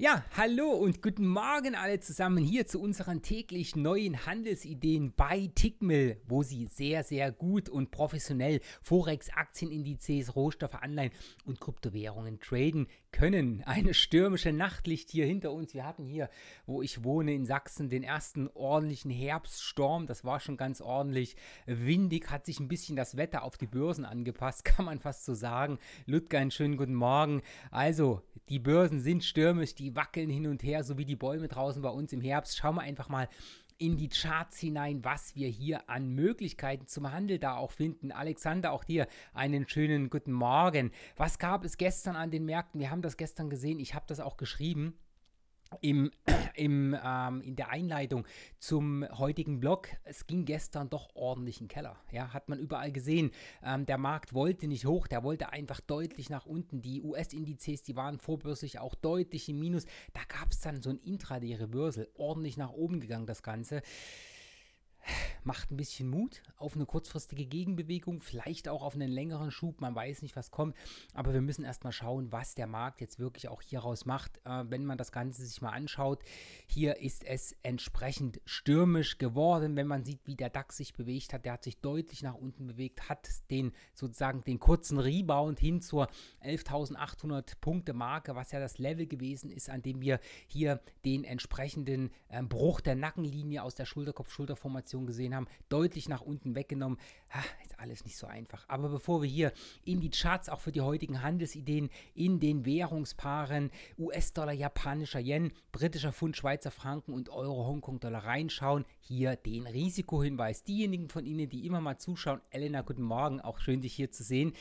Ja, hallo und guten Morgen alle zusammen hier zu unseren täglich neuen Handelsideen bei Tickmill, wo Sie sehr, sehr gut und professionell Forex, Aktienindizes, Rohstoffe, Anleihen und Kryptowährungen traden können. Eine stürmische Nachtlicht hier hinter uns. Wir hatten hier, wo ich wohne in Sachsen, den ersten ordentlichen Herbststurm. Das war schon ganz ordentlich. Windig hat sich ein bisschen das Wetter auf die Börsen angepasst, kann man fast so sagen. Ludger, einen schönen guten Morgen. Also, die Börsen sind stürmisch, die wackeln hin und her, so wie die Bäume draußen bei uns im Herbst. Schauen wir einfach mal, in die Charts hinein, was wir hier an Möglichkeiten zum Handel da auch finden. Alexander, auch dir einen schönen guten Morgen. Was gab es gestern an den Märkten? Wir haben das gestern gesehen, ich habe das auch geschrieben im, im, ähm, in der Einleitung zum heutigen Blog, es ging gestern doch ordentlich in den Keller. Ja, hat man überall gesehen. Ähm, der Markt wollte nicht hoch, der wollte einfach deutlich nach unten. Die US-Indizes, die waren vorbörslich auch deutlich im Minus. Da gab es dann so ein intraday Börsel, ordentlich nach oben gegangen das Ganze macht ein bisschen Mut auf eine kurzfristige Gegenbewegung, vielleicht auch auf einen längeren Schub. Man weiß nicht, was kommt, aber wir müssen erstmal schauen, was der Markt jetzt wirklich auch hieraus macht. Äh, wenn man das Ganze sich mal anschaut, hier ist es entsprechend stürmisch geworden. Wenn man sieht, wie der DAX sich bewegt hat, der hat sich deutlich nach unten bewegt, hat den sozusagen den kurzen Rebound hin zur 11.800 Punkte Marke, was ja das Level gewesen ist, an dem wir hier den entsprechenden äh, Bruch der Nackenlinie aus der Schulterkopf-Schulterformation Situation gesehen haben, deutlich nach unten weggenommen. Ha, ist alles nicht so einfach. Aber bevor wir hier in die Charts auch für die heutigen Handelsideen in den Währungspaaren US-Dollar, japanischer Yen, britischer Pfund, Schweizer Franken und Euro, Hongkong-Dollar reinschauen, hier den Risikohinweis. Diejenigen von Ihnen, die immer mal zuschauen, Elena, guten Morgen, auch schön dich hier zu sehen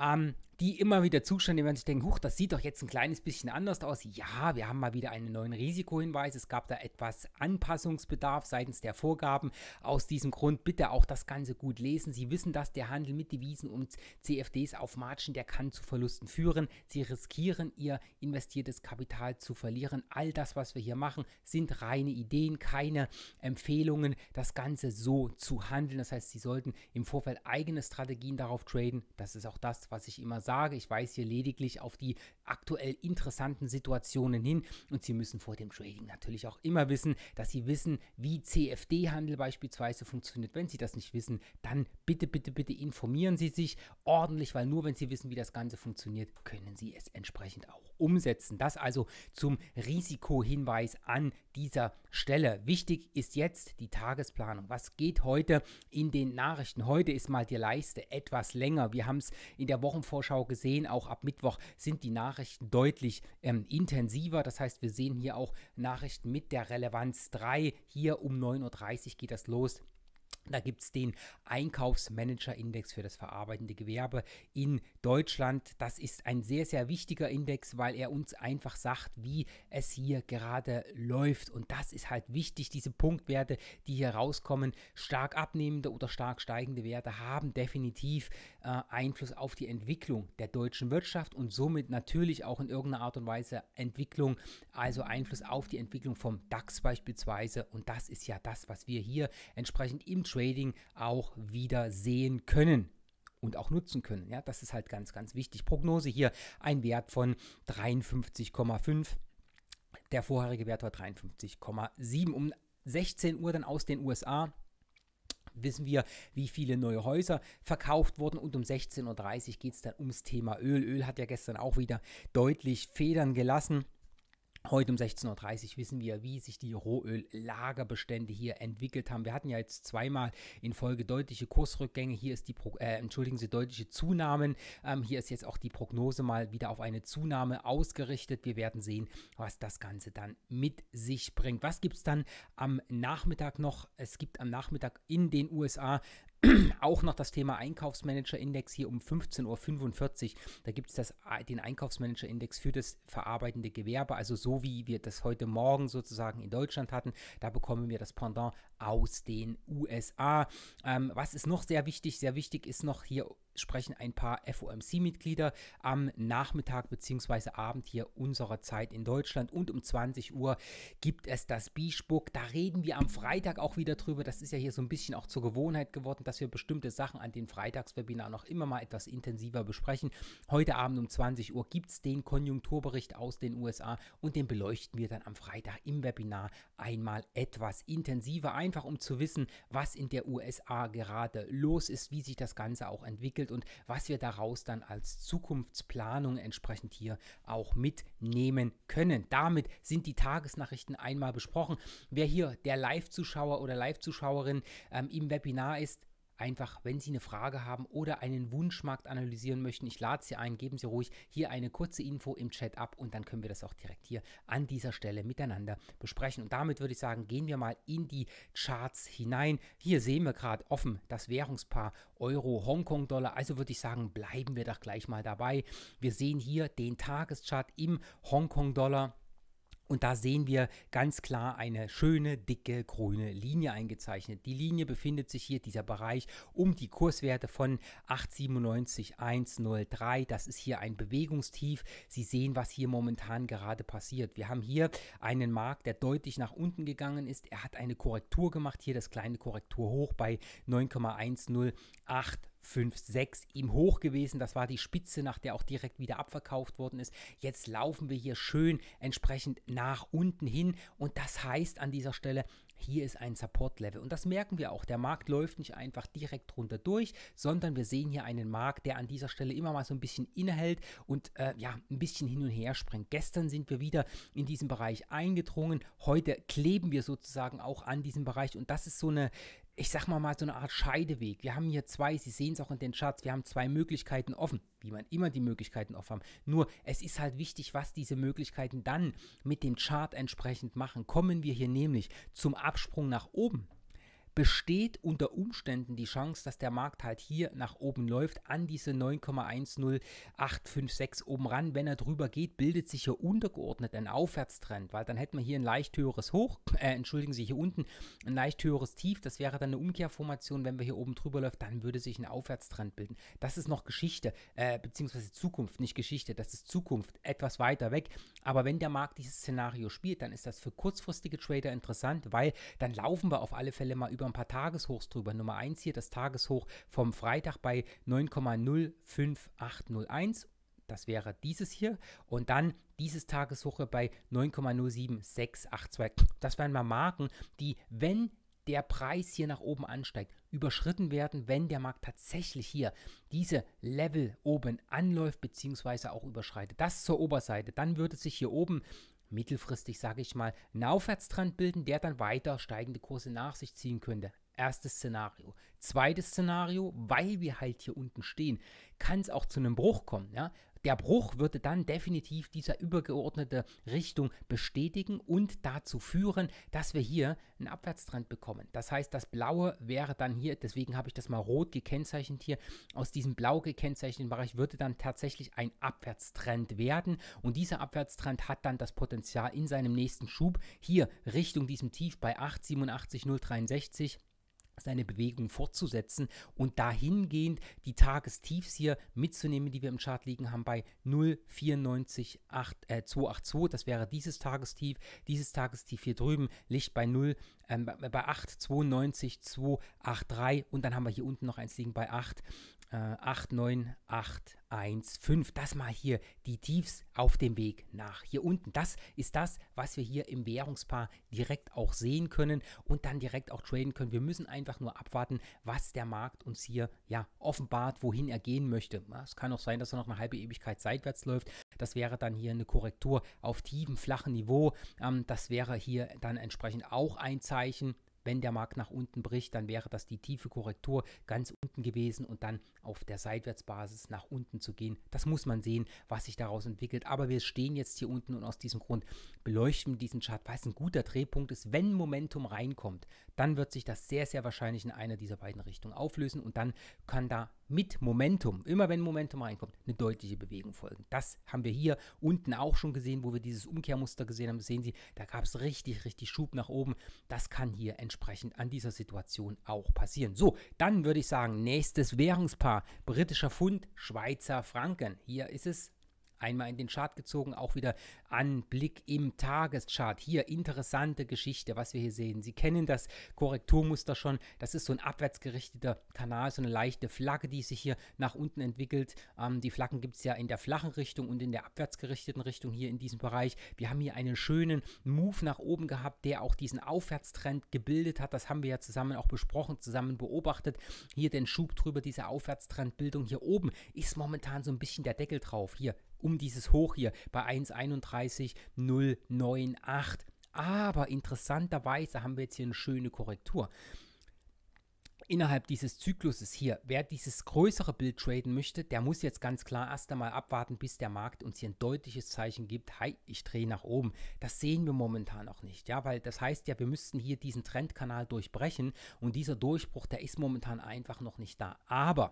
ähm, die immer wieder Zustände, wenn man sich denkt, huch, das sieht doch jetzt ein kleines bisschen anders aus. Ja, wir haben mal wieder einen neuen Risikohinweis. Es gab da etwas Anpassungsbedarf seitens der Vorgaben. Aus diesem Grund bitte auch das Ganze gut lesen. Sie wissen, dass der Handel mit Devisen und CFDs auf Margen, der kann zu Verlusten führen. Sie riskieren ihr investiertes Kapital zu verlieren. All das, was wir hier machen, sind reine Ideen, keine Empfehlungen, das Ganze so zu handeln. Das heißt, Sie sollten im Vorfeld eigene Strategien darauf traden. Das ist auch das, was ich immer sage. Ich weise hier lediglich auf die aktuell interessanten Situationen hin und Sie müssen vor dem Trading natürlich auch immer wissen, dass Sie wissen, wie CFD-Handel beispielsweise funktioniert. Wenn Sie das nicht wissen, dann bitte, bitte, bitte informieren Sie sich ordentlich, weil nur wenn Sie wissen, wie das Ganze funktioniert, können Sie es entsprechend auch umsetzen. Das also zum Risikohinweis an dieser Stelle. Wichtig ist jetzt die Tagesplanung. Was geht heute in den Nachrichten? Heute ist mal die Leiste etwas länger. Wir haben es in der der Wochenvorschau gesehen, auch ab Mittwoch sind die Nachrichten deutlich ähm, intensiver. Das heißt, wir sehen hier auch Nachrichten mit der Relevanz 3. Hier um 9.30 Uhr geht das los da gibt es den Einkaufsmanager-Index für das verarbeitende Gewerbe in Deutschland. Das ist ein sehr, sehr wichtiger Index, weil er uns einfach sagt, wie es hier gerade läuft. Und das ist halt wichtig. Diese Punktwerte, die hier rauskommen, stark abnehmende oder stark steigende Werte haben definitiv äh, Einfluss auf die Entwicklung der deutschen Wirtschaft und somit natürlich auch in irgendeiner Art und Weise Entwicklung, also Einfluss auf die Entwicklung vom DAX beispielsweise. Und das ist ja das, was wir hier entsprechend im Trading auch wieder sehen können und auch nutzen können. Ja, das ist halt ganz, ganz wichtig. Prognose hier ein Wert von 53,5. Der vorherige Wert war 53,7. Um 16 Uhr dann aus den USA wissen wir, wie viele neue Häuser verkauft wurden und um 16.30 Uhr geht es dann ums Thema Öl. Öl hat ja gestern auch wieder deutlich Federn gelassen. Heute um 16.30 Uhr wissen wir, wie sich die Rohöllagerbestände hier entwickelt haben. Wir hatten ja jetzt zweimal in Folge deutliche Kursrückgänge. Hier ist die, Pro äh, entschuldigen Sie, deutliche Zunahmen. Ähm, hier ist jetzt auch die Prognose mal wieder auf eine Zunahme ausgerichtet. Wir werden sehen, was das Ganze dann mit sich bringt. Was gibt es dann am Nachmittag noch? Es gibt am Nachmittag in den USA auch noch das Thema Einkaufsmanager-Index hier um 15.45 Uhr. Da gibt es äh, den Einkaufsmanager-Index für das verarbeitende Gewerbe, also so wie wir das heute Morgen sozusagen in Deutschland hatten. Da bekommen wir das Pendant aus den USA. Ähm, was ist noch sehr wichtig? Sehr wichtig ist noch hier sprechen ein paar FOMC-Mitglieder am Nachmittag bzw. Abend hier unserer Zeit in Deutschland und um 20 Uhr gibt es das Bischbuck. Da reden wir am Freitag auch wieder drüber. Das ist ja hier so ein bisschen auch zur Gewohnheit geworden, dass wir bestimmte Sachen an den Freitagswebinar noch immer mal etwas intensiver besprechen. Heute Abend um 20 Uhr gibt es den Konjunkturbericht aus den USA und den beleuchten wir dann am Freitag im Webinar einmal etwas intensiver, einfach um zu wissen, was in der USA gerade los ist, wie sich das Ganze auch entwickelt entwickelt und was wir daraus dann als Zukunftsplanung entsprechend hier auch mitnehmen können. Damit sind die Tagesnachrichten einmal besprochen. Wer hier der Live-Zuschauer oder Live-Zuschauerin ähm, im Webinar ist, einfach, wenn Sie eine Frage haben oder einen Wunschmarkt analysieren möchten, ich lade Sie ein, geben Sie ruhig hier eine kurze Info im Chat ab und dann können wir das auch direkt hier an dieser Stelle miteinander besprechen. Und damit würde ich sagen, gehen wir mal in die Charts hinein. Hier sehen wir gerade offen das Währungspaar Euro, Hongkong-Dollar. Also würde ich sagen, bleiben wir doch gleich mal dabei. Wir sehen hier den Tageschart im Hongkong-Dollar. Und da sehen wir ganz klar eine schöne, dicke, grüne Linie eingezeichnet. Die Linie befindet sich hier, dieser Bereich, um die Kurswerte von 897,103. Das ist hier ein Bewegungstief. Sie sehen, was hier momentan gerade passiert. Wir haben hier einen Markt, der deutlich nach unten gegangen ist. Er hat eine Korrektur gemacht, hier das kleine Korrekturhoch bei 9,108. 5, 6 ihm hoch gewesen. Das war die Spitze, nach der auch direkt wieder abverkauft worden ist. Jetzt laufen wir hier schön entsprechend nach unten hin und das heißt an dieser Stelle, hier ist ein Support-Level. Und das merken wir auch. Der Markt läuft nicht einfach direkt runter durch, sondern wir sehen hier einen Markt, der an dieser Stelle immer mal so ein bisschen innehält und äh, ja, ein bisschen hin und her springt. Gestern sind wir wieder in diesen Bereich eingedrungen. Heute kleben wir sozusagen auch an diesem Bereich. Und das ist so eine ich sag mal mal, so eine Art Scheideweg. Wir haben hier zwei, Sie sehen es auch in den Charts, wir haben zwei Möglichkeiten offen, wie man immer die Möglichkeiten offen haben. Nur es ist halt wichtig, was diese Möglichkeiten dann mit dem Chart entsprechend machen. Kommen wir hier nämlich zum Absprung nach oben, besteht unter Umständen die Chance, dass der Markt halt hier nach oben läuft, an diese 9,10856 oben ran. Wenn er drüber geht, bildet sich hier untergeordnet ein Aufwärtstrend, weil dann hätten wir hier ein leicht höheres Hoch, äh, entschuldigen Sie, hier unten ein leicht höheres Tief. Das wäre dann eine Umkehrformation. Wenn wir hier oben drüber läuft, dann würde sich ein Aufwärtstrend bilden. Das ist noch Geschichte, äh, beziehungsweise Zukunft, nicht Geschichte. Das ist Zukunft, etwas weiter weg. Aber wenn der Markt dieses Szenario spielt, dann ist das für kurzfristige Trader interessant, weil dann laufen wir auf alle Fälle mal über sogar ein paar Tageshochs drüber. Nummer 1 hier das Tageshoch vom Freitag bei 9,05801 das wäre dieses hier. Und dann dieses Tageshoch bei 9,07682. Das wären mal Marken, die, wenn der Preis hier nach oben ansteigt, überschritten werden, wenn der Markt tatsächlich hier diese Level oben anläuft bzw. auch überschreitet. Das zur Oberseite. Dann würde sich hier oben mittelfristig, sage ich mal, einen Aufwärtstrend bilden, der dann weiter steigende Kurse nach sich ziehen könnte. Erstes Szenario. Zweites Szenario, weil wir halt hier unten stehen, kann es auch zu einem Bruch kommen. Ja? Der Bruch würde dann definitiv dieser übergeordnete Richtung bestätigen und dazu führen, dass wir hier einen Abwärtstrend bekommen. Das heißt, das Blaue wäre dann hier, deswegen habe ich das mal rot gekennzeichnet hier, aus diesem blau gekennzeichneten Bereich würde dann tatsächlich ein Abwärtstrend werden und dieser Abwärtstrend hat dann das Potenzial in seinem nächsten Schub hier Richtung diesem Tief bei 887,063 seine Bewegung fortzusetzen und dahingehend die Tagestiefs hier mitzunehmen, die wir im Chart liegen haben bei 0,94282. Äh, das wäre dieses Tagestief. Dieses Tagestief hier drüben liegt bei 0, ähm, bei, bei 8, 92, 2, 8, 3 und dann haben wir hier unten noch eins liegen bei 8, äh, 8, 9, 8, 1, 5. Das mal hier die Tiefs auf dem Weg nach hier unten. Das ist das, was wir hier im Währungspaar direkt auch sehen können und dann direkt auch traden können. Wir müssen einfach nur abwarten, was der Markt uns hier ja offenbart, wohin er gehen möchte. Es kann auch sein, dass er noch eine halbe Ewigkeit seitwärts läuft das wäre dann hier eine Korrektur auf tiefem, flachen Niveau. Ähm, das wäre hier dann entsprechend auch ein Zeichen. Wenn der Markt nach unten bricht, dann wäre das die tiefe Korrektur ganz unten gewesen und dann auf der Seitwärtsbasis nach unten zu gehen. Das muss man sehen, was sich daraus entwickelt. Aber wir stehen jetzt hier unten und aus diesem Grund beleuchten wir diesen Chart, weil es ein guter Drehpunkt ist. Wenn Momentum reinkommt, dann wird sich das sehr, sehr wahrscheinlich in einer dieser beiden Richtungen auflösen und dann kann da mit Momentum, immer wenn Momentum reinkommt, eine deutliche Bewegung folgen. Das haben wir hier unten auch schon gesehen, wo wir dieses Umkehrmuster gesehen haben. Das sehen Sie, da gab es richtig, richtig Schub nach oben. Das kann hier entsprechend an dieser Situation auch passieren. So, dann würde ich sagen, nächstes Währungspaar, britischer Pfund, Schweizer Franken. Hier ist es einmal in den Chart gezogen, auch wieder Anblick im Tageschart. Hier interessante Geschichte, was wir hier sehen. Sie kennen das Korrekturmuster schon. Das ist so ein abwärtsgerichteter Kanal, so eine leichte Flagge, die sich hier nach unten entwickelt. Ähm, die Flaggen gibt es ja in der flachen Richtung und in der abwärtsgerichteten Richtung hier in diesem Bereich. Wir haben hier einen schönen Move nach oben gehabt, der auch diesen Aufwärtstrend gebildet hat. Das haben wir ja zusammen auch besprochen, zusammen beobachtet. Hier den Schub drüber, diese Aufwärtstrendbildung hier oben ist momentan so ein bisschen der Deckel drauf. Hier um dieses Hoch hier bei 1,31098. Aber interessanterweise haben wir jetzt hier eine schöne Korrektur innerhalb dieses Zykluses hier, wer dieses größere Bild traden möchte, der muss jetzt ganz klar erst einmal abwarten, bis der Markt uns hier ein deutliches Zeichen gibt, hi, ich drehe nach oben. Das sehen wir momentan noch nicht, ja, weil das heißt ja, wir müssten hier diesen Trendkanal durchbrechen und dieser Durchbruch, der ist momentan einfach noch nicht da. Aber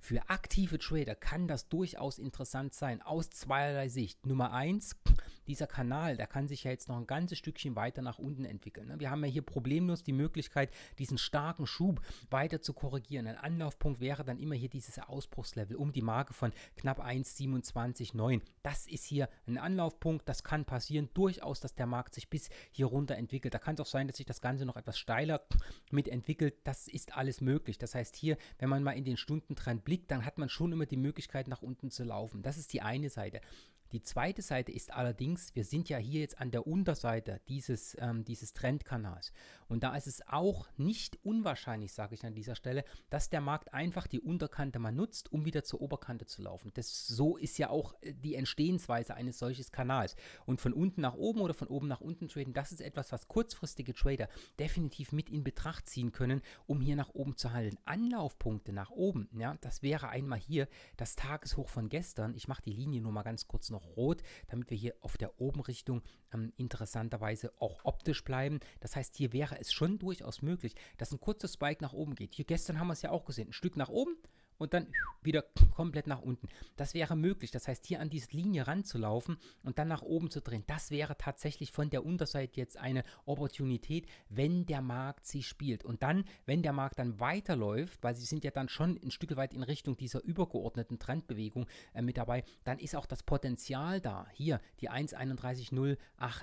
für aktive Trader kann das durchaus interessant sein, aus zweierlei Sicht. Nummer eins, dieser Kanal, der kann sich ja jetzt noch ein ganzes Stückchen weiter nach unten entwickeln. Ne? Wir haben ja hier problemlos die Möglichkeit, diesen starken Schub weiter zu korrigieren. Ein Anlaufpunkt wäre dann immer hier dieses Ausbruchslevel um die Marke von knapp 1,27,9. Das ist hier ein Anlaufpunkt, das kann passieren. Durchaus, dass der Markt sich bis hier runter entwickelt. Da kann es auch sein, dass sich das Ganze noch etwas steiler mit entwickelt. Das ist alles möglich. Das heißt hier, wenn man mal in den Stundentrend blickt, dann hat man schon immer die Möglichkeit, nach unten zu laufen. Das ist die eine Seite. Die zweite Seite ist allerdings, wir sind ja hier jetzt an der Unterseite dieses, ähm, dieses Trendkanals. Und da ist es auch nicht unwahrscheinlich, sage ich an dieser Stelle, dass der Markt einfach die Unterkante mal nutzt, um wieder zur Oberkante zu laufen. Das, so ist ja auch äh, die Entstehensweise eines solches Kanals. Und von unten nach oben oder von oben nach unten traden, das ist etwas, was kurzfristige Trader definitiv mit in Betracht ziehen können, um hier nach oben zu handeln. Anlaufpunkte nach oben, ja, das wäre einmal hier das Tageshoch von gestern. Ich mache die Linie nur mal ganz kurz noch noch rot, damit wir hier auf der Obenrichtung ähm, interessanterweise auch optisch bleiben. Das heißt, hier wäre es schon durchaus möglich, dass ein kurzer Spike nach oben geht. Hier gestern haben wir es ja auch gesehen. Ein Stück nach oben, und dann wieder komplett nach unten. Das wäre möglich. Das heißt, hier an diese Linie ranzulaufen und dann nach oben zu drehen. Das wäre tatsächlich von der Unterseite jetzt eine Opportunität, wenn der Markt sie spielt. Und dann, wenn der Markt dann weiterläuft, weil sie sind ja dann schon ein Stück weit in Richtung dieser übergeordneten Trendbewegung äh, mit dabei, dann ist auch das Potenzial da, hier die 1,31,098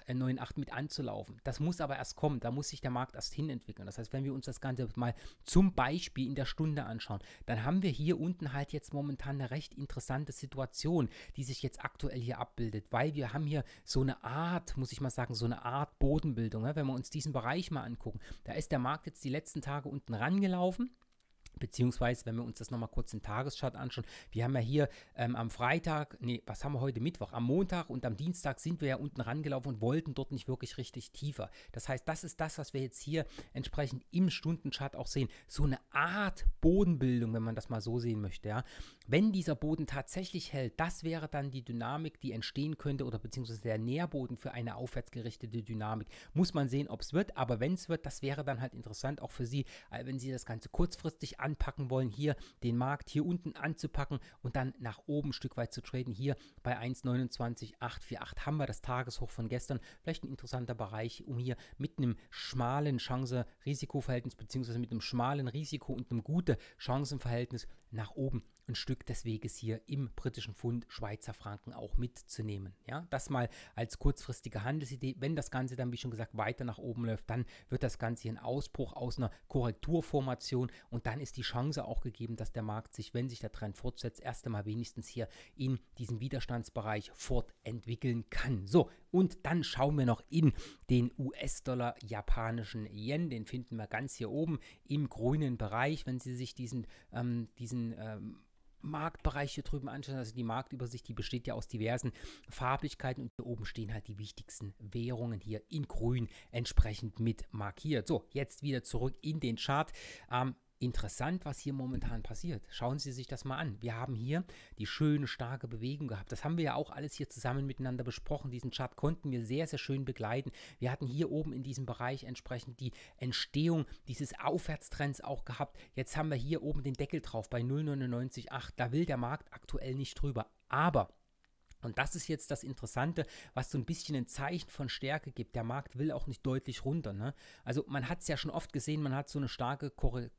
äh, mit anzulaufen. Das muss aber erst kommen. Da muss sich der Markt erst hinentwickeln. Das heißt, wenn wir uns das Ganze mal zum Beispiel in der Stunde anschauen, dann haben wir hier hier unten halt jetzt momentan eine recht interessante Situation, die sich jetzt aktuell hier abbildet, weil wir haben hier so eine Art, muss ich mal sagen, so eine Art Bodenbildung. Ja? Ne? Wenn wir uns diesen Bereich mal angucken, da ist der Markt jetzt die letzten Tage unten rangelaufen Beziehungsweise, wenn wir uns das nochmal kurz im Tageschart anschauen, wir haben ja hier ähm, am Freitag, nee, was haben wir heute Mittwoch? Am Montag und am Dienstag sind wir ja unten rangelaufen und wollten dort nicht wirklich richtig tiefer. Das heißt, das ist das, was wir jetzt hier entsprechend im Stundenchart auch sehen. So eine Art Bodenbildung, wenn man das mal so sehen möchte, ja wenn dieser Boden tatsächlich hält, das wäre dann die Dynamik, die entstehen könnte oder beziehungsweise der Nährboden für eine aufwärtsgerichtete Dynamik. Muss man sehen, ob es wird, aber wenn es wird, das wäre dann halt interessant auch für Sie, äh, wenn Sie das Ganze kurzfristig anpacken wollen, hier den Markt hier unten anzupacken und dann nach oben ein Stück weit zu traden. Hier bei 1,29848 haben wir das Tageshoch von gestern. Vielleicht ein interessanter Bereich, um hier mit einem schmalen Chance-Risikoverhältnis beziehungsweise mit einem schmalen Risiko und einem guten Chancenverhältnis nach oben zu ein Stück des Weges hier im britischen Pfund Schweizer Franken auch mitzunehmen. Ja, das mal als kurzfristige Handelsidee. Wenn das Ganze dann, wie schon gesagt, weiter nach oben läuft, dann wird das Ganze hier ein Ausbruch aus einer Korrekturformation und dann ist die Chance auch gegeben, dass der Markt sich, wenn sich der Trend fortsetzt, erst einmal wenigstens hier in diesem Widerstandsbereich fortentwickeln kann. So, und dann schauen wir noch in den US-Dollar japanischen Yen. Den finden wir ganz hier oben im grünen Bereich. Wenn Sie sich diesen, ähm, diesen ähm, Marktbereich hier drüben anschauen, also die Marktübersicht, die besteht ja aus diversen Farblichkeiten und hier oben stehen halt die wichtigsten Währungen hier in grün entsprechend mit markiert. So, jetzt wieder zurück in den Chart. Ähm, interessant, was hier momentan passiert. Schauen Sie sich das mal an. Wir haben hier die schöne, starke Bewegung gehabt. Das haben wir ja auch alles hier zusammen miteinander besprochen. Diesen Chart konnten wir sehr, sehr schön begleiten. Wir hatten hier oben in diesem Bereich entsprechend die Entstehung dieses Aufwärtstrends auch gehabt. Jetzt haben wir hier oben den Deckel drauf bei 0,998. Da will der Markt aktuell nicht drüber. Aber und das ist jetzt das Interessante, was so ein bisschen ein Zeichen von Stärke gibt. Der Markt will auch nicht deutlich runter. Ne? Also man hat es ja schon oft gesehen, man hat so einen starke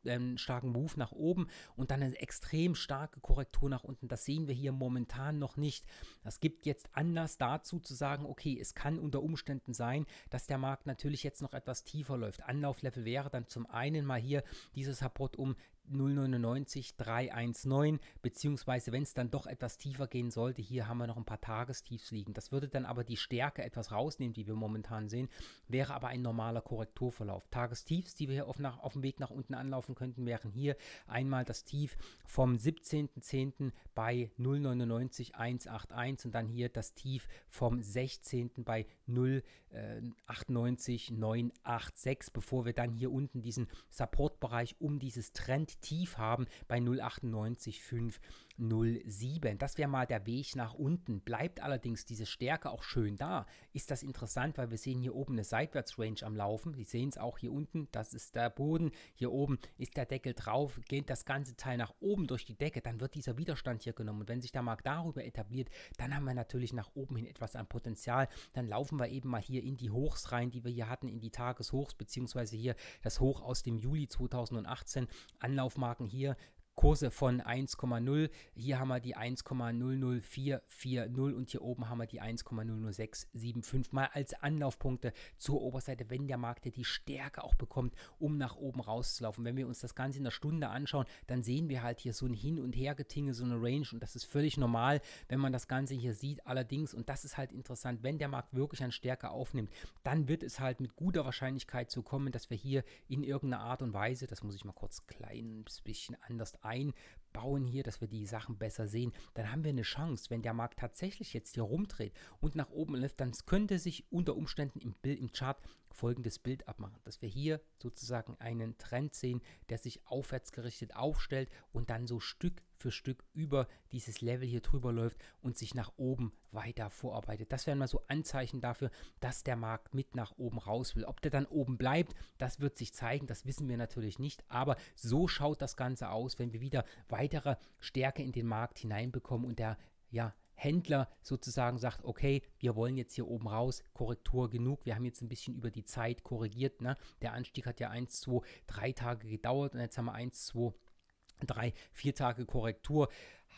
ähm, starken Move nach oben und dann eine extrem starke Korrektur nach unten. Das sehen wir hier momentan noch nicht. Das gibt jetzt Anlass dazu zu sagen, okay, es kann unter Umständen sein, dass der Markt natürlich jetzt noch etwas tiefer läuft. Anlauflevel wäre dann zum einen mal hier dieses Support um 099 319, beziehungsweise wenn es dann doch etwas tiefer gehen sollte, hier haben wir noch ein paar Tagestiefs liegen. Das würde dann aber die Stärke etwas rausnehmen, die wir momentan sehen, wäre aber ein normaler Korrekturverlauf. Tagestiefs, die wir hier auf, nach, auf dem Weg nach unten anlaufen könnten, wären hier einmal das Tief vom 17.10. bei 099 181 und dann hier das Tief vom 16. bei 098 986, äh, bevor wir dann hier unten diesen Supportbereich um dieses Trend Tief haben bei 0,98,5. 0,7. Das wäre mal der Weg nach unten. Bleibt allerdings diese Stärke auch schön da. Ist das interessant, weil wir sehen hier oben eine Seitwärtsrange am Laufen. Sie sehen es auch hier unten, das ist der Boden. Hier oben ist der Deckel drauf, geht das ganze Teil nach oben durch die Decke, dann wird dieser Widerstand hier genommen. Und wenn sich der Markt darüber etabliert, dann haben wir natürlich nach oben hin etwas an Potenzial. Dann laufen wir eben mal hier in die Hochs rein, die wir hier hatten, in die Tageshochs, beziehungsweise hier das Hoch aus dem Juli 2018. Anlaufmarken hier Kurse von 1,0. Hier haben wir die 1,00440 und hier oben haben wir die 1,00675 mal als Anlaufpunkte zur Oberseite, wenn der Markt ja die Stärke auch bekommt, um nach oben rauszulaufen. Wenn wir uns das Ganze in der Stunde anschauen, dann sehen wir halt hier so ein Hin- und Hergetinge, so eine Range und das ist völlig normal, wenn man das Ganze hier sieht. Allerdings, und das ist halt interessant, wenn der Markt wirklich an Stärke aufnimmt, dann wird es halt mit guter Wahrscheinlichkeit so kommen, dass wir hier in irgendeiner Art und Weise, das muss ich mal kurz klein ein bisschen anders einbauen hier, dass wir die Sachen besser sehen, dann haben wir eine Chance, wenn der Markt tatsächlich jetzt hier rumdreht und nach oben läuft, dann könnte sich unter Umständen im, Bild, im Chart folgendes Bild abmachen, dass wir hier sozusagen einen Trend sehen, der sich aufwärts gerichtet aufstellt und dann so Stück für Stück über dieses Level hier drüber läuft und sich nach oben weiter vorarbeitet. Das wären mal so Anzeichen dafür, dass der Markt mit nach oben raus will. Ob der dann oben bleibt, das wird sich zeigen, das wissen wir natürlich nicht, aber so schaut das Ganze aus, wenn wir wieder weitere Stärke in den Markt hineinbekommen und der ja, Händler sozusagen sagt, okay, wir wollen jetzt hier oben raus, Korrektur genug, wir haben jetzt ein bisschen über die Zeit korrigiert, ne? der Anstieg hat ja 1, 2, 3 Tage gedauert und jetzt haben wir 1, 2, drei, vier Tage Korrektur.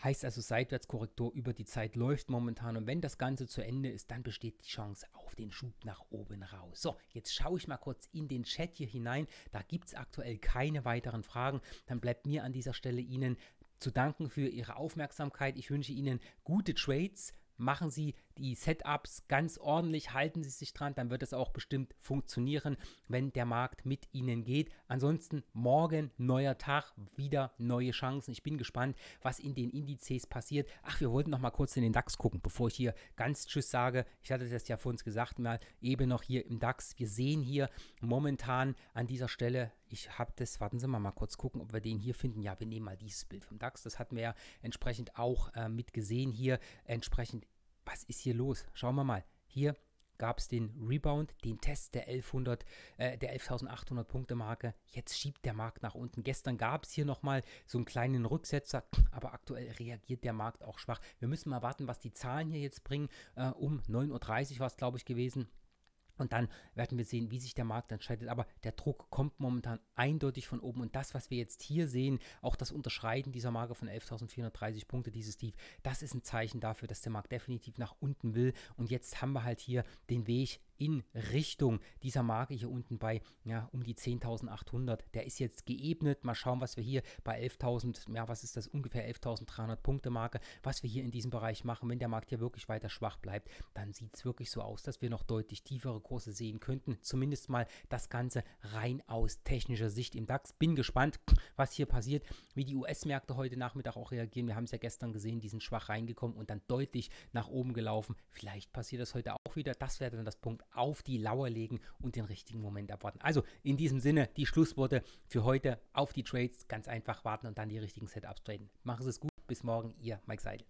Heißt also, Seitwärtskorrektur über die Zeit läuft momentan. Und wenn das Ganze zu Ende ist, dann besteht die Chance auf den Schub nach oben raus. So, jetzt schaue ich mal kurz in den Chat hier hinein. Da gibt es aktuell keine weiteren Fragen. Dann bleibt mir an dieser Stelle Ihnen zu danken für Ihre Aufmerksamkeit. Ich wünsche Ihnen gute Trades, machen Sie die Setups ganz ordentlich, halten Sie sich dran, dann wird es auch bestimmt funktionieren, wenn der Markt mit Ihnen geht. Ansonsten morgen neuer Tag, wieder neue Chancen. Ich bin gespannt, was in den Indizes passiert. Ach, wir wollten noch mal kurz in den DAX gucken, bevor ich hier ganz Tschüss sage. Ich hatte das ja vor uns gesagt, mal eben noch hier im DAX. Wir sehen hier momentan an dieser Stelle ich habe das, warten Sie mal, mal kurz gucken, ob wir den hier finden. Ja, wir nehmen mal dieses Bild vom DAX. Das hatten wir ja entsprechend auch äh, mit gesehen hier. Entsprechend, was ist hier los? Schauen wir mal. Hier gab es den Rebound, den Test der 1100, äh, der 11.800 Punkte Marke. Jetzt schiebt der Markt nach unten. Gestern gab es hier nochmal so einen kleinen Rücksetzer, aber aktuell reagiert der Markt auch schwach. Wir müssen mal warten, was die Zahlen hier jetzt bringen. Äh, um 9.30 Uhr war es, glaube ich, gewesen und dann werden wir sehen, wie sich der Markt entscheidet. Aber der Druck kommt momentan eindeutig von oben. Und das, was wir jetzt hier sehen, auch das Unterschreiten dieser Marke von 11.430 Punkte, dieses Tief, das ist ein Zeichen dafür, dass der Markt definitiv nach unten will. Und jetzt haben wir halt hier den Weg in Richtung dieser Marke hier unten bei ja, um die 10.800. Der ist jetzt geebnet. Mal schauen, was wir hier bei 11.000, ja, was ist das, ungefähr 11.300 Punkte Marke, was wir hier in diesem Bereich machen. Wenn der Markt hier wirklich weiter schwach bleibt, dann sieht es wirklich so aus, dass wir noch deutlich tiefere Kurse sehen könnten. Zumindest mal das Ganze rein aus technischer Sicht im DAX. Bin gespannt, was hier passiert, wie die US-Märkte heute Nachmittag auch reagieren. Wir haben es ja gestern gesehen, die sind schwach reingekommen und dann deutlich nach oben gelaufen. Vielleicht passiert das heute auch wieder. Das wäre dann das Punkt auf die Lauer legen und den richtigen Moment abwarten. Also in diesem Sinne die Schlussworte für heute auf die Trades. Ganz einfach warten und dann die richtigen Setups traden. Machen Sie es gut. Bis morgen, Ihr Mike Seidel.